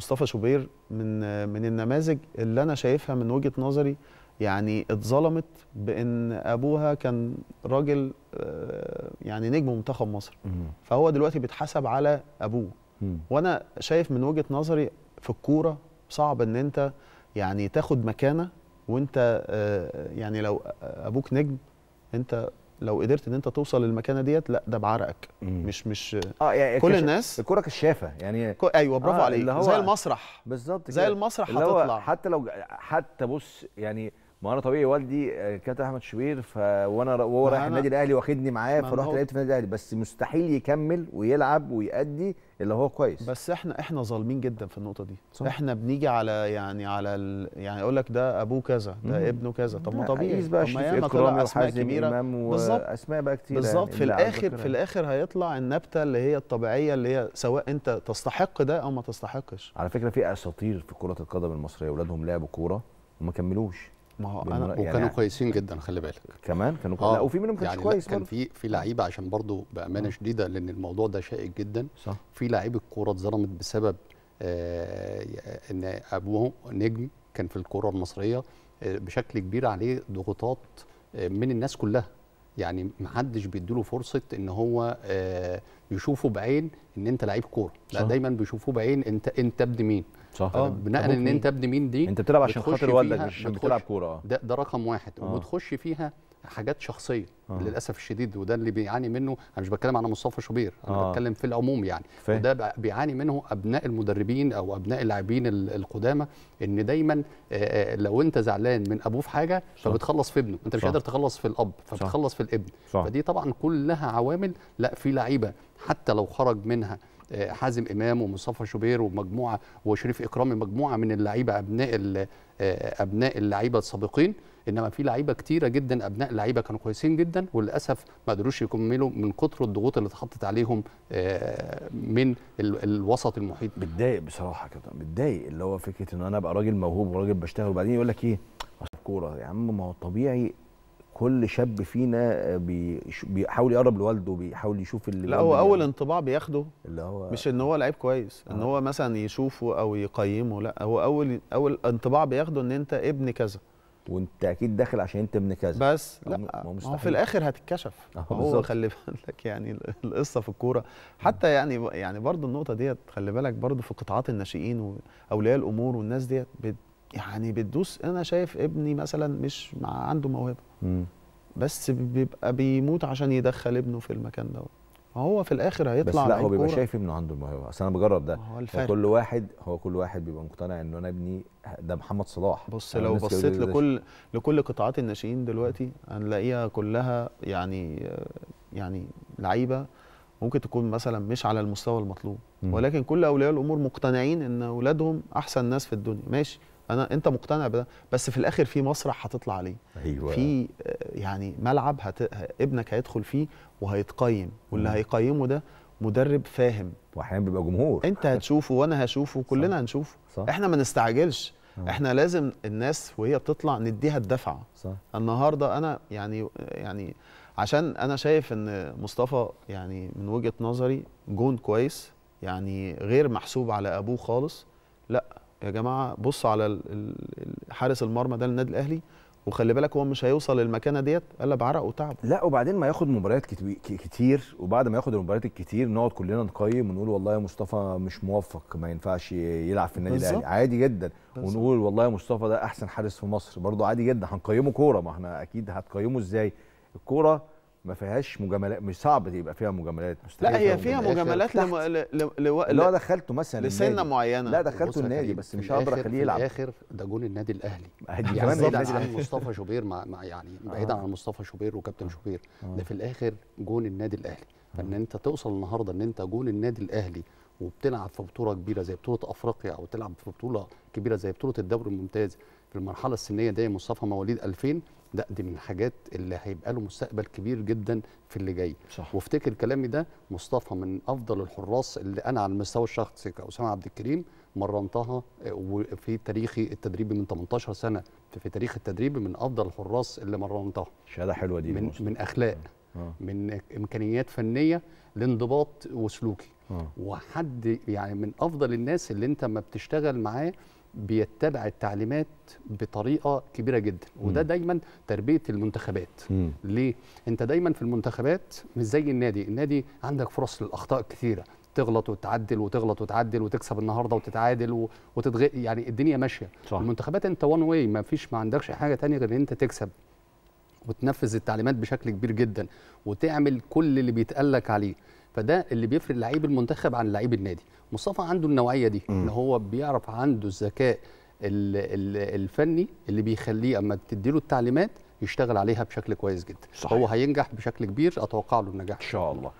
مصطفى شوبير من من النماذج اللي انا شايفها من وجهه نظري يعني اتظلمت بان ابوها كان راجل آه، يعني نجم منتخب مصر فهو دلوقتي بيتحسب على ابوه وانا شايف من وجهه نظري في الكوره صعب ان انت يعني تاخد مكانه وانت آه، يعني لو ابوك نجم انت لو قدرت ان انت توصل للمكانه ديت لا ده بعرقك مش مش اه يعني كل الناس الكوره كشافه يعني كو ايوه برافو آه عليك زي المسرح بالظبط زي المسرح هتطلع حتى لو حتى بص يعني ما انا طبيعي والدي آه، كابتن احمد شوبير وانا وهو رايح النادي الاهلي واخدني معاه فرحت لعبت في النادي الاهلي بس مستحيل يكمل ويلعب ويأدي اللي هو كويس بس احنا احنا ظالمين جدا في النقطه دي صح. احنا بنيجي على يعني على ال... يعني اقول لك ده ابوه كذا ده مم. ابنه كذا طب ما طبيعي بقى طب ما طلع اسماء كبيره بالظبط اسماء بقى كتير بالظبط يعني في الاخر في الاخر هيطلع النبته اللي هي الطبيعيه اللي هي سواء انت تستحق ده او ما تستحقش على فكره في اساطير في كره القدم المصريه اولادهم لعبوا كوره وما كملوش ما هو انا وكانوا يعني, يعني كويسين جدا خلي بالك كمان كانوا آه لا وفي منهم كانش يعني كويس كان في في لعيبه عشان برضو بامانه آه. شديده لان الموضوع ده شائك جدا صح في لعيبه كوره اتظلمت بسبب آه ان ابوه نجم كان في الكوره المصريه آه بشكل كبير عليه ضغوطات آه من الناس كلها يعني ما حدش بيديله فرصه ان هو آه يشوفه بعين ان انت لعيب كوره لا دايما بيشوفوه بعين انت انت ابن مين صح اه بناء ان انت ابن مين دي انت بتلعب عشان خاطر والدك مش عشان بتلعب كوره اه ده, ده رقم واحد آه. وبتخش فيها حاجات شخصيه آه. للاسف الشديد وده اللي بيعاني منه انا مش بتكلم على مصطفى شوبير انا آه. بتكلم في العموم يعني فيه. وده بيعاني منه ابناء المدربين او ابناء اللاعبين القدامى ان دايما آه، آه، لو انت زعلان من ابوه في حاجه صح. فبتخلص في ابنه انت مش قادر تخلص في الاب فبتخلص في الابن صح. فدي طبعا كلها عوامل لا في لعيبه حتى لو خرج منها حازم امام ومصطفى شوبير ومجموعه وشريف اكرامي مجموعه من اللعيبه ابناء آه، ابناء اللعيبه السابقين انما في لعيبه كتيره جدا ابناء لعيبه كانوا كويسين جدا وللاسف ما قدروش يكملوا من كتر الضغوط اللي اتحطت عليهم آه، من الوسط المحيط بتضايق بصراحه كابتن بتضايق اللي هو فكره ان انا ابقى راجل موهوب وراجل بشتغل وبعدين يقول لك ايه كوره يا عم ما هو طبيعي كل شاب فينا آه، بيحاول يقرب لوالده بيحاول يشوف اللي لا هو اول انطباع بياخده اللي هو مش ان هو لعيب كويس آه. ان هو مثلا يشوفه او يقيمه لا هو اول اول انطباع بياخده ان انت ابن كذا وانت اكيد داخل عشان انت ابن كذا بس لا هو هو في الاخر هتتكشف آه هو خلي بالك يعني القصه في الكوره حتى يعني يعني برضو النقطه ديت خلي بالك برضو في قطاعات الناشئين واولياء الامور والناس ديت يعني بتدوس انا شايف ابني مثلا مش مع عنده موهبه بس بيبقى بيموت عشان يدخل ابنه في المكان دوت هو في الاخر هيطلع بس لا هو بيبقى شايف ابنه عنده الموهبه اصل انا بجرب ده هو, الفرق. كل واحد هو كل واحد بيبقى مقتنع ان انا ابني ده محمد صلاح بص لو بصيت لكل لكل قطاعات الناشئين دلوقتي هنلاقيها كلها يعني يعني لعيبه ممكن تكون مثلا مش على المستوى المطلوب ولكن كل اولياء الامور مقتنعين ان اولادهم احسن ناس في الدنيا ماشي انا انت مقتنع بده بس في الاخر في مسرح هتطلع عليه أيوة. في آه، يعني ملعب هت... ابنك هيدخل فيه وهيتقيم واللي م. هيقيمه ده مدرب فاهم واحيانا بيبقى جمهور انت هتشوفه وانا هشوفه كلنا هنشوفه صح. احنا ما نستعجلش أوه. احنا لازم الناس وهي بتطلع نديها الدفعه صح. النهارده انا يعني يعني عشان انا شايف ان مصطفى يعني من وجهه نظري جون كويس يعني غير محسوب على ابوه خالص لا يا جماعه بص على حارس المرمى ده للنادي الاهلي وخلي بالك هو مش هيوصل للمكانه ديت الا بعرق وتعب لا وبعدين ما ياخد مباريات كتير وبعد ما ياخد المباريات الكتير نقعد كلنا نقيم ونقول والله يا مصطفى مش موفق ما ينفعش يلعب في النادي الاهلي عادي جدا بالزبط. ونقول والله يا مصطفى ده احسن حارس في مصر برضه عادي جدا هنقيمه كوره ما احنا اكيد هتقيمه ازاي الكوره ما فيهاش مجاملات مش صعب يبقى فيها مجاملات لا هي فيها مجاملات لو لو لو... دخلته مثلا لسنه معينه لا دخلته النادي بس مش هقدر اخليه يلعب في الاخر ده جون النادي الاهلي يعني بعيدا عن مصطفى شوبير مع... مع يعني بعيدا عن مصطفى شوبير وكابتن آه. شوبير آه. ده في الاخر جون النادي الاهلي فان آه. انت توصل النهارده ان انت جون النادي الاهلي وبتلعب في بطوله كبيره زي بطوله افريقيا او تلعب في بطوله كبيره زي بطوله الدوري الممتاز في المرحله السنيه دي مصطفى مواليد 2000 ده دي من الحاجات اللي هيبقى له مستقبل كبير جدا في اللي جاي صح. وافتكر كلامي ده مصطفى من افضل الحراس اللي انا على المستوى الشخصي كاسامه عبد الكريم مرنتها آه، وفي تاريخي التدريبي من 18 سنه في تاريخ التدريب من افضل الحراس اللي مرنتها شهاده حلوه دي من, من اخلاق آه. آه. من امكانيات فنيه لانضباط وسلوكي آه. وحد يعني من افضل الناس اللي انت ما بتشتغل معاه بيتبع التعليمات بطريقه كبيره جدا وده دايما تربيه المنتخبات م. ليه انت دايما في المنتخبات مش زي النادي النادي عندك فرص للاخطاء كثيره تغلط وتعدل وتغلط وتعدل وتكسب النهارده وتتعادل وتتغ يعني الدنيا ماشيه صح. المنتخبات انت وان واي ما فيش ما عندكش حاجه تانية غير ان انت تكسب وتنفذ التعليمات بشكل كبير جدا وتعمل كل اللي بيتقال لك عليه فده اللي بيفرق لعيب المنتخب عن لعيب النادي مصطفى عنده النوعيه دي ان هو بيعرف عنده الذكاء الفني اللي بيخليه اما بتديله التعليمات يشتغل عليها بشكل كويس جدا صحيح. هو هينجح بشكل كبير اتوقع له النجاح ان شاء الله